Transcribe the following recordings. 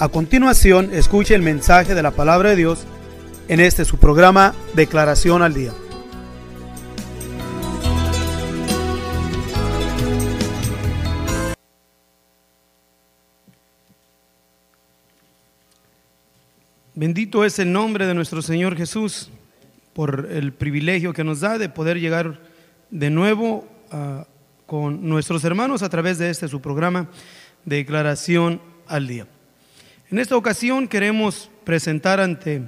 A continuación, escuche el mensaje de la palabra de Dios en este su programa Declaración al Día. Bendito es el nombre de nuestro Señor Jesús por el privilegio que nos da de poder llegar de nuevo ah, con nuestros hermanos a través de este su programa Declaración al Día. En esta ocasión queremos presentar ante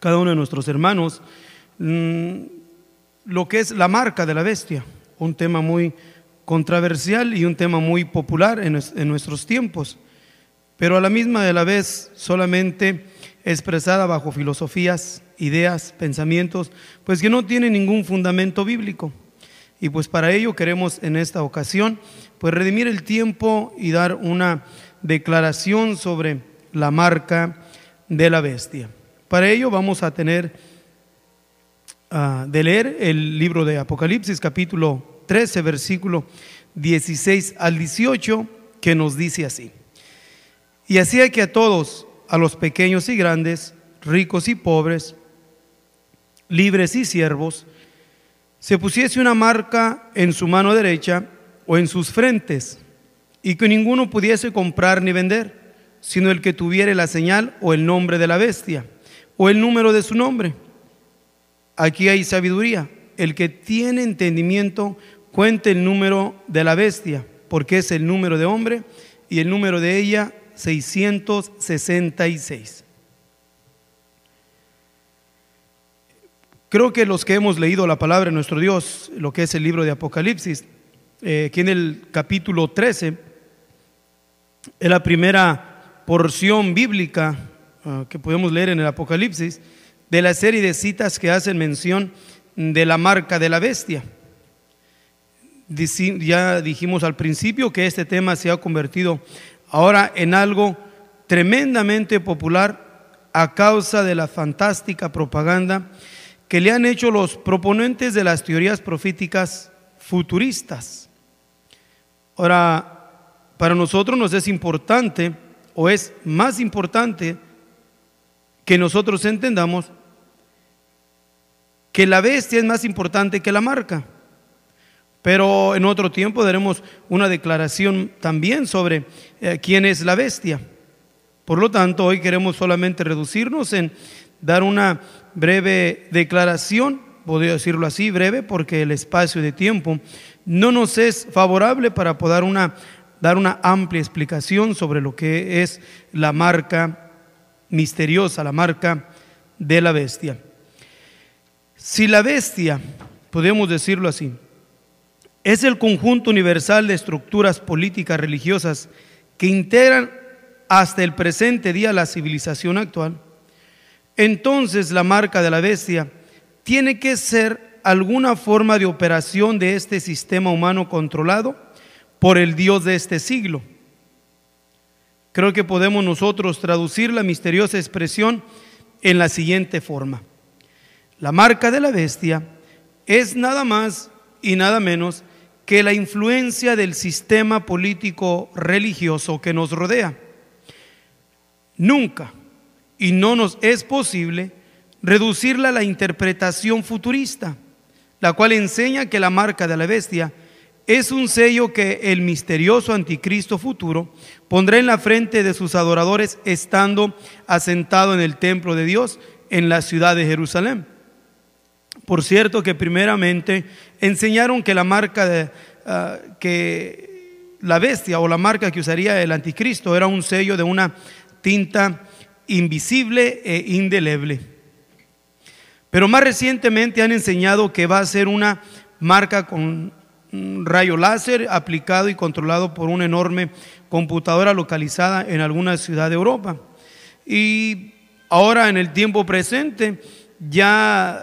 cada uno de nuestros hermanos mm, lo que es la marca de la bestia, un tema muy controversial y un tema muy popular en, nuestros tiempos, pero a la misma de la vez solamente expresada bajo filosofías, ideas, pensamientos, pues que no tiene ningún fundamento bíblico. Y pues para ello queremos en esta ocasión pues redimir el tiempo y dar una declaración sobre la marca de la bestia. Para ello vamos a tener ah, de leer el libro de Apocalipsis capítulo 13 versículo 16 al 18 que nos dice así. Y hay que a todos, a los pequeños y grandes, ricos y pobres, libres y siervos, se pusiese una marca en su mano derecha o en sus frentes y que ninguno pudiese comprar ni vender, sino el que tuviera la señal o el nombre de la bestia o el número de su nombre. Aquí hay sabiduría. El que tiene entendimiento cuente el número de la bestia, porque es el número de hombre y el número de ella 666. Creo que los que hemos leído la palabra de nuestro Dios, lo que es el libro de Apocalipsis, eh, que en el capítulo 13, es la primera porción bíblica ah, que podemos leer en el Apocalipsis de la serie de citas que hacen mención de la marca de la bestia. ya dijimos al principio que este tema se ha convertido ahora en algo tremendamente popular a causa de la fantástica propaganda que le han hecho los proponentes de las teorías proféticas futuristas. Ahora, para nosotros nos es importante o es más importante que nosotros entendamos que la bestia es más importante que la marca. Pero en otro tiempo daremos una declaración también sobre eh, quién es la bestia. Por lo tanto, hoy queremos solamente reducirnos en dar una breve declaración, podría decirlo así, breve, porque el espacio de tiempo no nos es favorable para poder una dar una amplia explicación sobre lo que es la marca misteriosa, la marca de la bestia. Si la bestia, podemos decirlo así, es el conjunto universal de estructuras políticas, religiosas, que integran hasta el presente día la civilización actual, entonces la marca de la bestia tiene que ser alguna forma de operación de este sistema humano controlado por el Dios de este siglo. Creo que podemos nosotros traducir la misteriosa expresión en la siguiente forma. La marca de la bestia es nada más y nada menos que la influencia del sistema político religioso que nos rodea. Nunca y no nos es posible reducirla a la interpretación futurista, la cual enseña que la marca de la bestia es un sello que el misterioso anticristo futuro pondrá en la frente de sus adoradores estando asentado en el templo de Dios en la ciudad de Jerusalén. Por cierto que primeramente enseñaron que la marca ah, que la bestia o la marca que usaría el anticristo era un sello de una tinta invisible e indeleble. Pero más recientemente han enseñado que va a ser una marca con un rayo láser aplicado y controlado por una enorme computadora localizada en alguna ciudad de Europa. Y ahora en el tiempo presente ya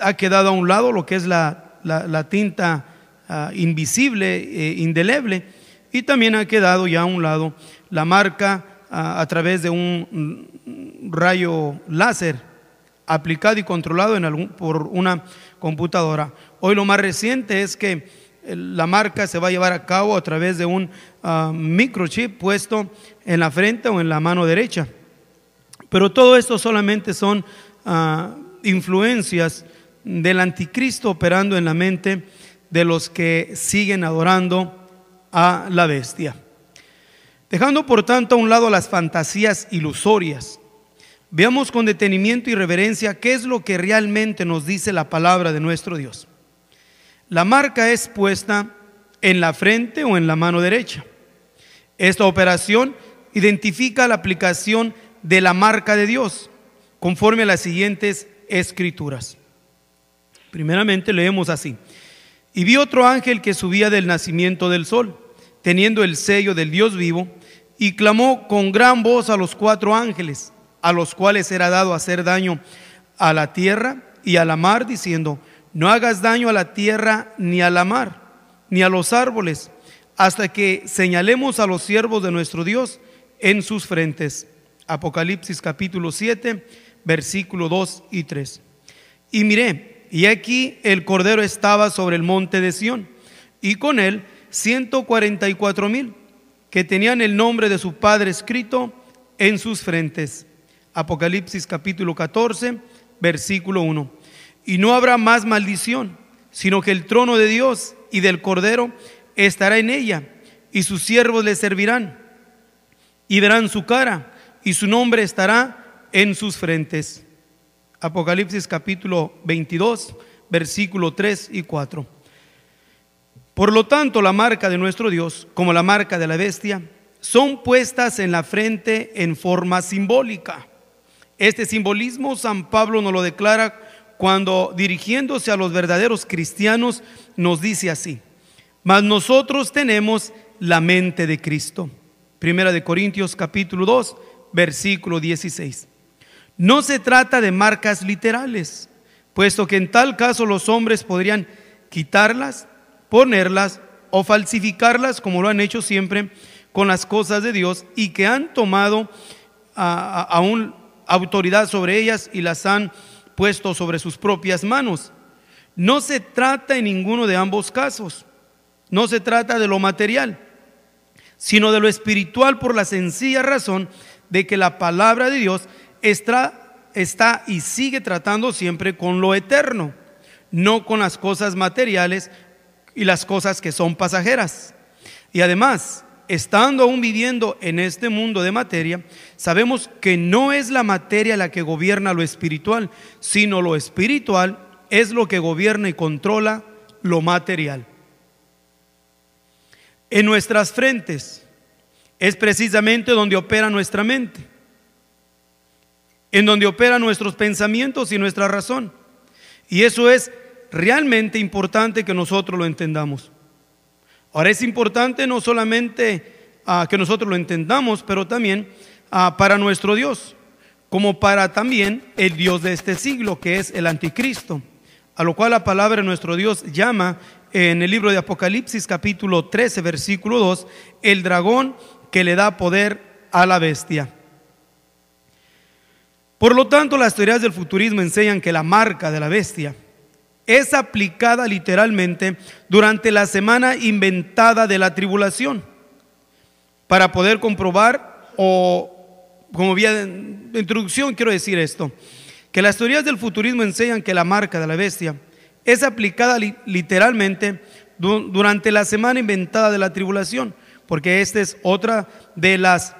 ha quedado a un lado lo que es la, la, tinta ah, invisible, e indeleble, y también ha quedado ya a un lado la marca ah, a través de un, rayo láser aplicado y controlado en por una computadora. Hoy lo más reciente es que la marca se va a llevar a cabo a través de un ah, microchip puesto en la frente o en la mano derecha. Pero todo esto solamente son ah, influencias del anticristo operando en la mente de los que siguen adorando a la bestia. Dejando por tanto a un lado las fantasías ilusorias, veamos con detenimiento y reverencia qué es lo que realmente nos dice la palabra de nuestro Dios. La marca es puesta en la frente o en la mano derecha. Esta operación identifica la aplicación de la marca de Dios conforme a las siguientes escrituras. Primeramente leemos así. Y vi otro ángel que subía del nacimiento del sol, teniendo el sello del Dios vivo, y clamó con gran voz a los cuatro ángeles, a los cuales era dado hacer daño a la tierra y a la mar, diciendo, no hagas daño a la tierra ni a la mar, ni a los árboles, hasta que señalemos a los siervos de nuestro Dios en sus frentes. Apocalipsis capítulo 7, versículo 2 y 3. Y miré, y aquí el Cordero estaba sobre el monte de Sión, y con él 144 mil, que tenían el nombre de su Padre escrito en sus frentes. Apocalipsis capítulo 14, versículo 1 y no habrá más maldición, sino que el trono de Dios y del Cordero estará en ella, y sus siervos le servirán, y verán su cara, y su nombre estará en sus frentes. Apocalipsis capítulo 22, versículo 3 y 4. Por lo tanto, la marca de nuestro Dios, como la marca de la bestia, son puestas en la frente en forma simbólica. Este simbolismo San Pablo nos lo declara cuando dirigiéndose a los verdaderos cristianos nos dice así, mas nosotros tenemos la mente de Cristo. Primera de Corintios capítulo 2, versículo 16. No se trata de marcas literales, puesto que en tal caso los hombres podrían quitarlas, ponerlas o falsificarlas, como lo han hecho siempre con las cosas de Dios y que han tomado aún autoridad sobre ellas y las han puesto sobre sus propias manos. No se trata en ninguno de ambos casos, no se trata de lo material, sino de lo espiritual por la sencilla razón de que la palabra de Dios está, está y sigue tratando siempre con lo eterno, no con las cosas materiales y las cosas que son pasajeras. Y además, estando aún viviendo en este mundo de materia, sabemos que no es la materia la que gobierna lo espiritual, sino lo espiritual es lo que gobierna y controla lo material. En nuestras frentes es precisamente donde opera nuestra mente, en donde operan nuestros pensamientos y nuestra razón. Y eso es realmente importante que nosotros lo entendamos. Ahora es importante no solamente ah, que nosotros lo entendamos, pero también ah, para nuestro Dios, como para también el Dios de este siglo, que es el anticristo, a lo cual la palabra de nuestro Dios llama en el libro de Apocalipsis capítulo 13, versículo 2, el dragón que le da poder a la bestia. Por lo tanto, las teorías del futurismo enseñan que la marca de la bestia es aplicada literalmente durante la semana inventada de la tribulación para poder comprobar o como vía de introducción quiero decir esto, que las teorías del futurismo enseñan que la marca de la bestia es aplicada literalmente durante la semana inventada de la tribulación, porque esta es otra de las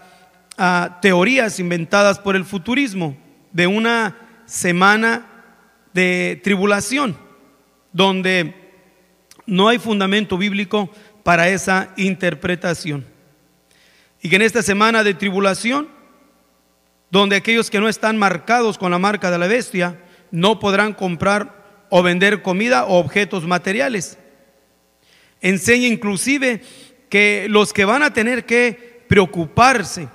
ah, teorías inventadas por el futurismo, de una semana de tribulación donde no hay fundamento bíblico para esa interpretación. Y que en esta semana de tribulación, donde aquellos que no están marcados con la marca de la bestia, no podrán comprar o vender comida o objetos materiales. Enseña inclusive que los que van a tener que preocuparse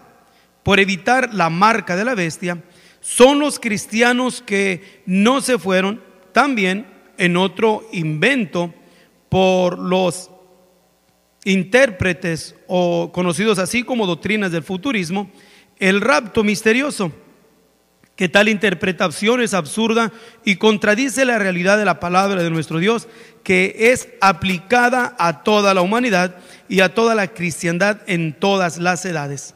por evitar la marca de la bestia son los cristianos que no se fueron también en otro invento por los intérpretes o conocidos así como doctrinas del futurismo, el rapto misterioso, que tal interpretación es absurda y contradice la realidad de la palabra de nuestro Dios, que es aplicada a toda la humanidad y a toda la cristiandad en todas las edades.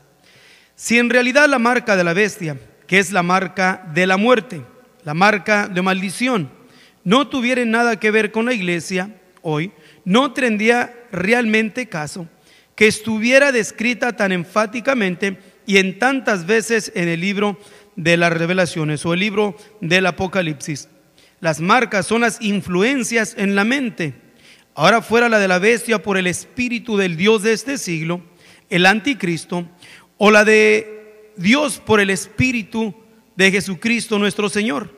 Si en realidad la marca de la bestia, que es la marca de la muerte, la marca de maldición, no tuviera nada que ver con la iglesia hoy, no tendría realmente caso que estuviera descrita tan enfáticamente y en tantas veces en el libro de las revelaciones o el libro del Apocalipsis. Las marcas son las influencias en la mente. Ahora fuera la de la bestia por el espíritu del Dios de este siglo, el anticristo, o la de Dios por el espíritu de Jesucristo nuestro Señor.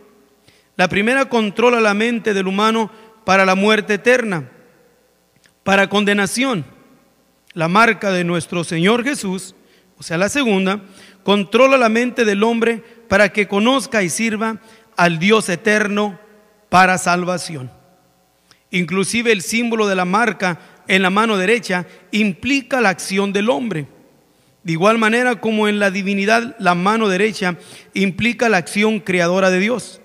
La primera controla la mente del humano para la muerte eterna, para condenación. La marca de nuestro Señor Jesús, o sea, la segunda, controla la mente del hombre para que conozca y sirva al Dios eterno para salvación. Inclusive el símbolo de la marca en la mano derecha implica la acción del hombre. De igual manera como en la divinidad la mano derecha implica la acción creadora de Dios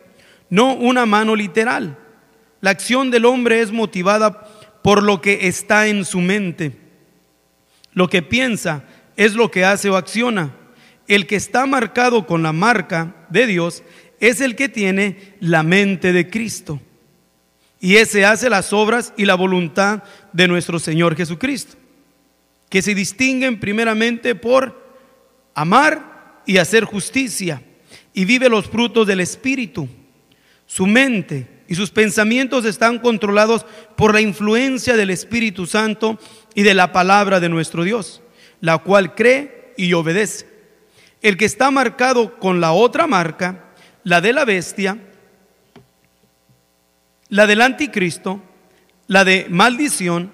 no una mano literal. La acción del hombre es motivada por lo que está en su mente. Lo que piensa es lo que hace o acciona. El que está marcado con la marca de Dios es el que tiene la mente de Cristo. Y ese hace las obras y la voluntad de nuestro Señor Jesucristo, que se distinguen primeramente por amar y hacer justicia, y vive los frutos del Espíritu su mente y sus pensamientos están controlados por la influencia del Espíritu Santo y de la palabra de nuestro Dios, la cual cree y obedece. El que está marcado con la otra marca, la de la bestia, la del anticristo, la de maldición,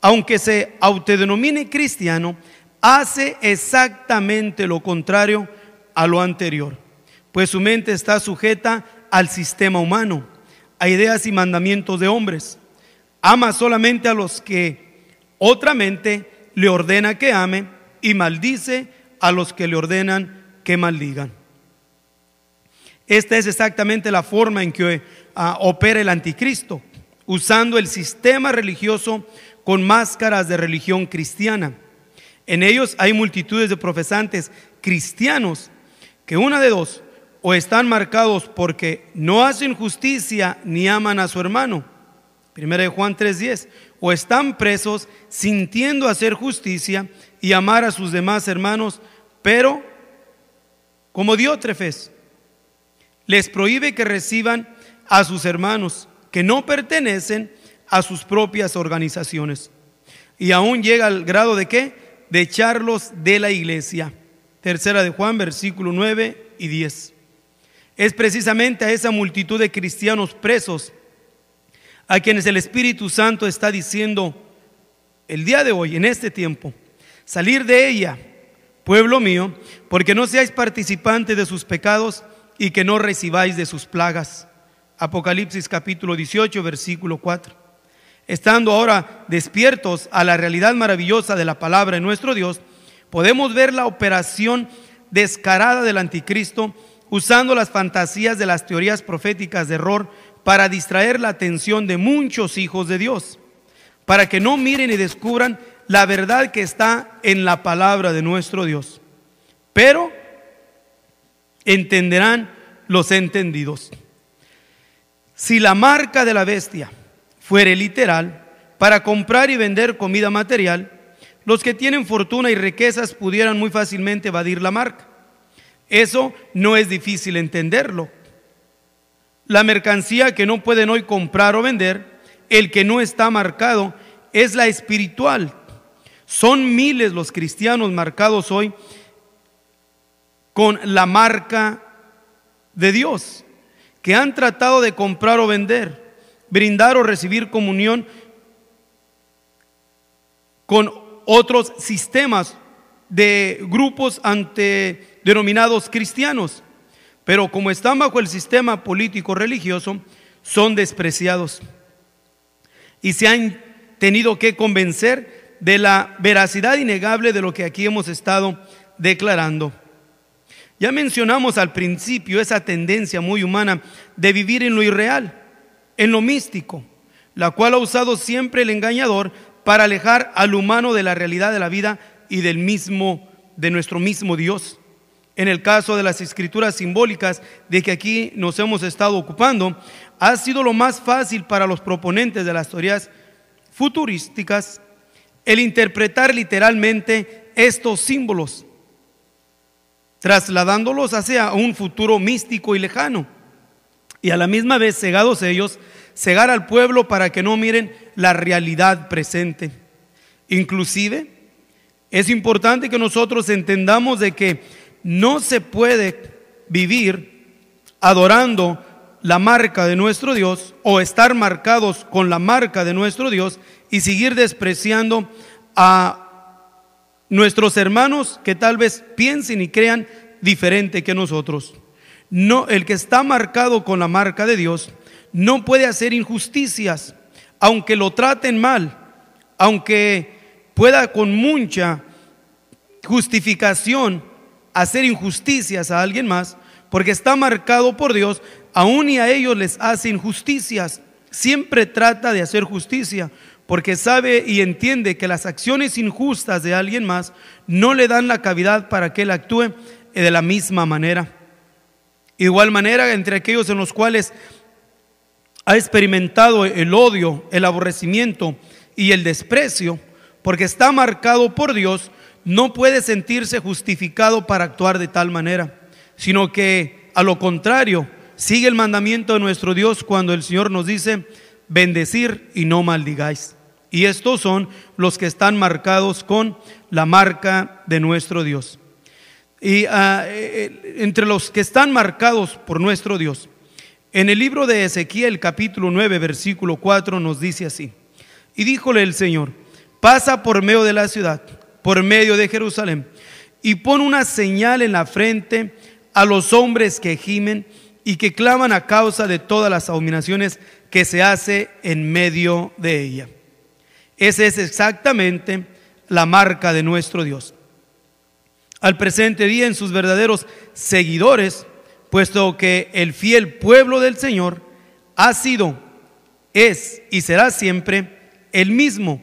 aunque se autodenomine cristiano, hace exactamente lo contrario a lo anterior, pues su mente está sujeta al sistema humano, a ideas y mandamientos de hombres. Ama solamente a los que otra mente le ordena que ame y maldice a los que le ordenan que maldigan. Esta es exactamente la forma en que ah, opera el anticristo, usando el sistema religioso con máscaras de religión cristiana. En ellos hay multitudes de profesantes cristianos que una de dos, o están marcados porque no hacen justicia ni aman a su hermano. Primera de Juan 3:10. O están presos sintiendo hacer justicia y amar a sus demás hermanos, pero como Diótrefes les prohíbe que reciban a sus hermanos que no pertenecen a sus propias organizaciones. Y aún llega al grado de qué? De echarlos de la iglesia. Tercera de Juan, versículo 9 y 10 es precisamente a esa multitud de cristianos presos a quienes el Espíritu Santo está diciendo el día de hoy, en este tiempo, salir de ella, pueblo mío, porque no seáis participantes de sus pecados y que no recibáis de sus plagas. Apocalipsis capítulo 18, versículo 4. Estando ahora despiertos a la realidad maravillosa de la palabra de nuestro Dios, podemos ver la operación descarada del anticristo usando las fantasías de las teorías proféticas de error para distraer la atención de muchos hijos de Dios, para que no miren y descubran la verdad que está en la palabra de nuestro Dios. Pero entenderán los entendidos. Si la marca de la bestia fuere literal, para comprar y vender comida material, los que tienen fortuna y riquezas pudieran muy fácilmente evadir la marca. Eso no es difícil entenderlo. La mercancía que no pueden hoy comprar o vender, el que no está marcado, es la espiritual. Son miles los cristianos marcados hoy con la marca de Dios, que han tratado de comprar o vender, brindar o recibir comunión con otros sistemas de grupos ante denominados cristianos, pero como están bajo el sistema político religioso, son despreciados y se han tenido que convencer de la veracidad innegable de lo que aquí hemos estado declarando. Ya mencionamos al principio esa tendencia muy humana de vivir en lo irreal, en lo místico, la cual ha usado siempre el engañador para alejar al humano de la realidad de la vida y del mismo de nuestro mismo Dios en el caso de las escrituras simbólicas de que aquí nos hemos estado ocupando, ha sido lo más fácil para los proponentes de las teorías futurísticas el interpretar literalmente estos símbolos, trasladándolos hacia un futuro místico y lejano, y a la misma vez, cegados ellos, cegar al pueblo para que no miren la realidad presente. Inclusive, es importante que nosotros entendamos de que no se puede vivir adorando la marca de nuestro Dios o estar marcados con la marca de nuestro Dios y seguir despreciando a nuestros hermanos que tal vez piensen y crean diferente que nosotros. No, el que está marcado con la marca de Dios no puede hacer injusticias, aunque lo traten mal, aunque pueda con mucha justificación hacer injusticias a alguien más, porque está marcado por Dios, aún y a ellos les hace injusticias. Siempre trata de hacer justicia, porque sabe y entiende que las acciones injustas de alguien más no le dan la cavidad para que él actúe de la misma manera. Igual manera, entre aquellos en los cuales ha experimentado el odio, el aborrecimiento y el desprecio, porque está marcado por Dios, no puede sentirse justificado para actuar de tal manera, sino que a lo contrario, sigue el mandamiento de nuestro Dios cuando el Señor nos dice, bendecir y no maldigáis. Y estos son los que están marcados con la marca de nuestro Dios. Y ah, eh, eh, entre los que están marcados por nuestro Dios, en el libro de Ezequiel capítulo 9 versículo 4 nos dice así, y díjole el Señor, pasa por medio de la ciudad por medio de Jerusalén y pone una señal en la frente a los hombres que gimen y que claman a causa de todas las abominaciones que se hace en medio de ella. Esa es exactamente la marca de nuestro Dios. Al presente día en sus verdaderos seguidores, puesto que el fiel pueblo del Señor ha sido, es y será siempre el mismo.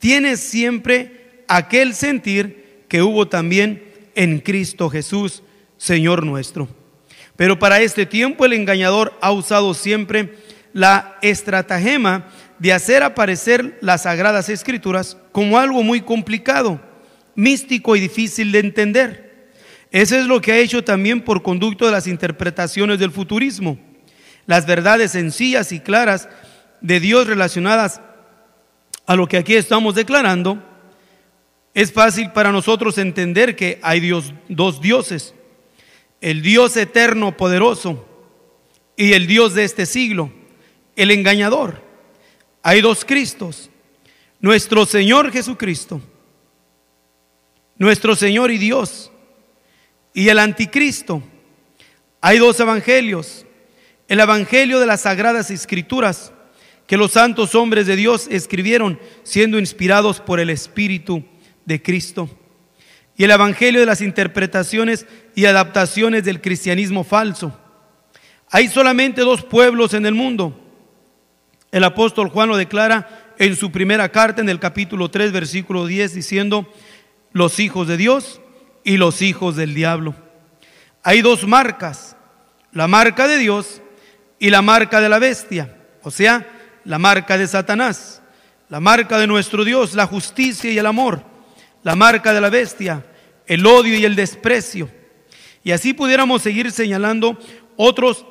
Tiene siempre aquel sentir que hubo también en Cristo Jesús, Señor nuestro. Pero para este tiempo el engañador ha usado siempre la estratagema de hacer aparecer las sagradas escrituras como algo muy complicado, místico y difícil de entender. Eso es lo que ha hecho también por conducto de las interpretaciones del futurismo. Las verdades sencillas y claras de Dios relacionadas a lo que aquí estamos declarando es fácil para nosotros entender que hay dos dioses, el Dios eterno poderoso y el Dios de este siglo, el engañador. Hay dos Cristos, nuestro Señor Jesucristo, nuestro Señor y Dios, y el anticristo. Hay dos evangelios, el evangelio de las sagradas escrituras que los santos hombres de Dios escribieron siendo inspirados por el Espíritu de Cristo y el Evangelio de las interpretaciones y adaptaciones del cristianismo falso. Hay solamente dos pueblos en el mundo. El apóstol Juan lo declara en su primera carta en el capítulo 3, versículo 10, diciendo, los hijos de Dios y los hijos del diablo. Hay dos marcas, la marca de Dios y la marca de la bestia, o sea, la marca de Satanás, la marca de nuestro Dios, la justicia y el amor la marca de la bestia, el odio y el desprecio. Y así pudiéramos seguir señalando otros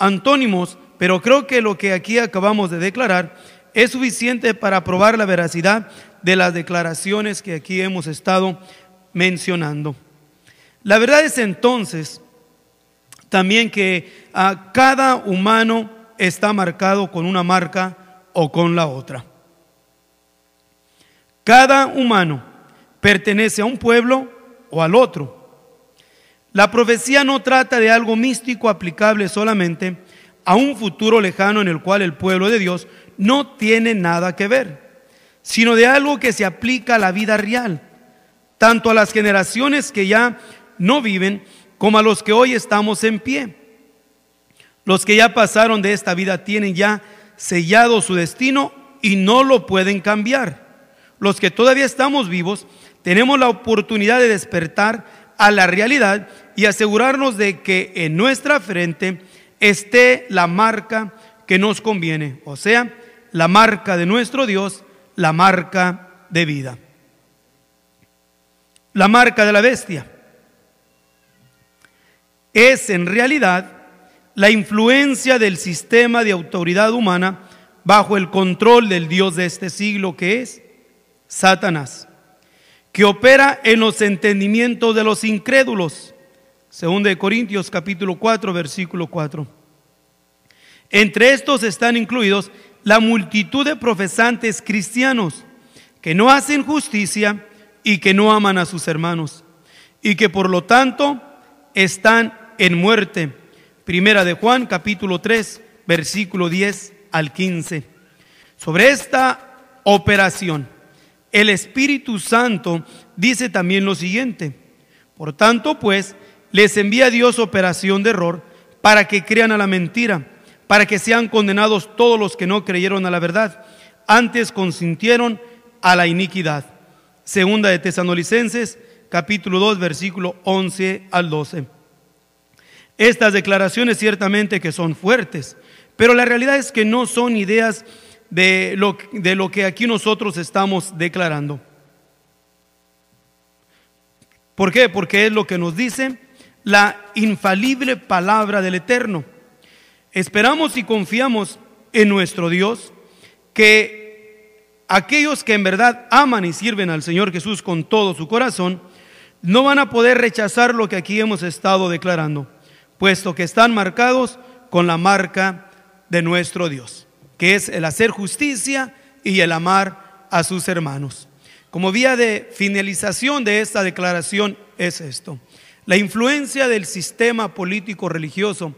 antónimos, pero creo que lo que aquí acabamos de declarar es suficiente para probar la veracidad de las declaraciones que aquí hemos estado mencionando. La verdad es entonces también que a ah, cada humano está marcado con una marca o con la otra. Cada humano pertenece a un pueblo o al otro. La profecía no trata de algo místico aplicable solamente a un futuro lejano en el cual el pueblo de Dios no tiene nada que ver, sino de algo que se aplica a la vida real, tanto a las generaciones que ya no viven como a los que hoy estamos en pie. Los que ya pasaron de esta vida tienen ya sellado su destino y no lo pueden cambiar. Los que todavía estamos vivos, tenemos la oportunidad de despertar a la realidad y asegurarnos de que en nuestra frente esté la marca que nos conviene, o sea, la marca de nuestro Dios, la marca de vida. La marca de la bestia es en realidad la influencia del sistema de autoridad humana bajo el control del Dios de este siglo que es Satanás que opera en los entendimientos de los incrédulos. Según de Corintios capítulo 4, versículo 4. Entre estos están incluidos la multitud de profesantes cristianos que no hacen justicia y que no aman a sus hermanos y que por lo tanto están en muerte. Primera de Juan capítulo 3, versículo 10 al 15. Sobre esta operación el Espíritu Santo dice también lo siguiente. Por tanto, pues, les envía Dios operación de error para que crean a la mentira, para que sean condenados todos los que no creyeron a la verdad, antes consintieron a la iniquidad. Segunda de Tesanolicenses, capítulo 2, versículo 11 al 12. Estas declaraciones ciertamente que son fuertes, pero la realidad es que no son ideas de lo, de lo que aquí nosotros estamos declarando. ¿Por qué? Porque es lo que nos dice la infalible palabra del Eterno. Esperamos y confiamos en nuestro Dios que aquellos que en verdad aman y sirven al Señor Jesús con todo su corazón, no van a poder rechazar lo que aquí hemos estado declarando, puesto que están marcados con la marca de nuestro Dios que es el hacer justicia y el amar a sus hermanos. Como vía de finalización de esta declaración es esto. La influencia del sistema político religioso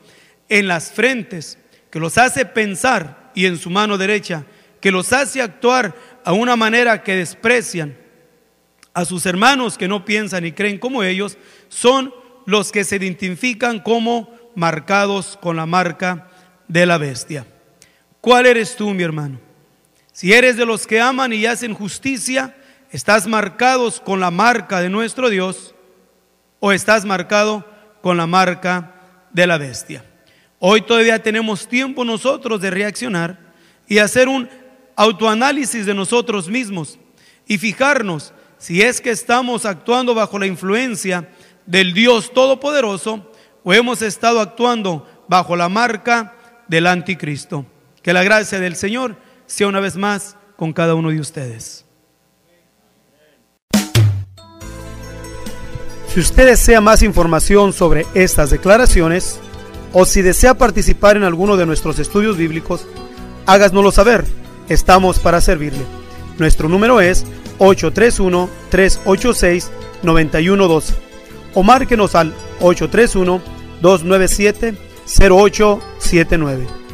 en las frentes que los hace pensar y en su mano derecha, que los hace actuar a una manera que desprecian a sus hermanos que no piensan y creen como ellos, son los que se identifican como marcados con la marca de la bestia. ¿Cuál eres tú, mi hermano? Si eres de los que aman y hacen justicia, ¿estás marcados con la marca de nuestro Dios o estás marcado con la marca de la bestia? Hoy todavía tenemos tiempo nosotros de reaccionar y hacer un autoanálisis de nosotros mismos y fijarnos si es que estamos actuando bajo la influencia del Dios Todopoderoso o hemos estado actuando bajo la marca del anticristo. Que la gracia del Señor sea una vez más con cada uno de ustedes. Si usted desea más información sobre estas declaraciones o si desea participar en alguno de nuestros estudios bíblicos, háganoslo saber. Estamos para servirle. Nuestro número es 831-386-9112 o márquenos al 831-297-0879.